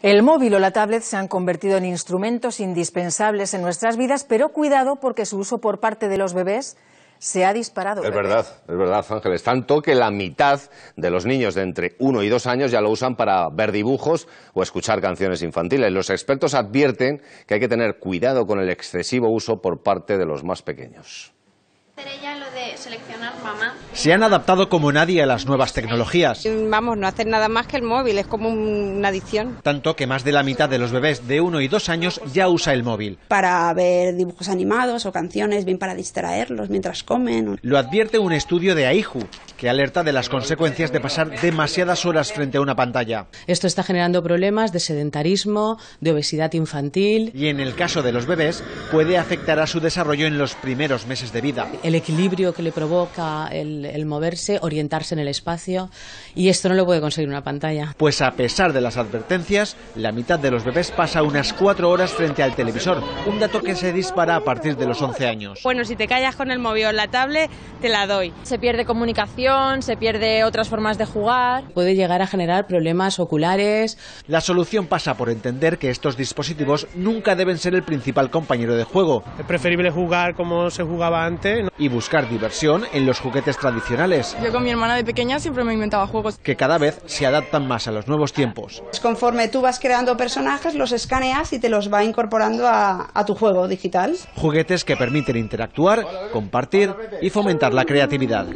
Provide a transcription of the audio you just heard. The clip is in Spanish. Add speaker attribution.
Speaker 1: El móvil o la tablet se han convertido en instrumentos indispensables en nuestras vidas, pero cuidado porque su uso por parte de los bebés se ha disparado. Es verdad,
Speaker 2: es verdad, Ángeles. Tanto que la mitad de los niños de entre uno y dos años ya lo usan para ver dibujos o escuchar canciones infantiles. Los expertos advierten que hay que tener cuidado con el excesivo uso por parte de los más pequeños
Speaker 1: lo de seleccionar
Speaker 2: Se han adaptado como nadie a las nuevas tecnologías.
Speaker 1: Vamos, no hacer nada más que el móvil, es como una adicción.
Speaker 2: Tanto que más de la mitad de los bebés de uno y dos años ya usa el móvil.
Speaker 1: Para ver dibujos animados o canciones, bien para distraerlos mientras comen.
Speaker 2: Lo advierte un estudio de AIJU... que alerta de las consecuencias de pasar demasiadas horas frente a una pantalla.
Speaker 1: Esto está generando problemas de sedentarismo, de obesidad infantil.
Speaker 2: Y en el caso de los bebés, puede afectar a su desarrollo en los primeros meses de vida
Speaker 1: equilibrio que le provoca el, moverse, orientarse en el espacio, y esto no lo puede
Speaker 2: conseguir una pantalla. Pues a pesar de las advertencias, la mitad de los bebés pasa unas cuatro horas frente al televisor, un dato que se dispara a partir de los 11 años.
Speaker 1: Bueno, si te callas con el móvil o la tablet, te la doy. Se pierde comunicación, se pierde otras formas de jugar. Puede llegar a generar problemas oculares.
Speaker 2: La solución pasa por entender que estos dispositivos nunca deben ser el principal compañero de juego. Es preferible jugar como se jugaba antes buscar diversión en los juguetes tradicionales.
Speaker 1: Yo con mi hermana de pequeña siempre me inventaba juegos.
Speaker 2: Que cada vez se adaptan más a los nuevos tiempos.
Speaker 1: Pues conforme tú vas creando personajes, los escaneas y te los va incorporando a, a tu juego digital.
Speaker 2: Juguetes que permiten interactuar, compartir y fomentar la creatividad.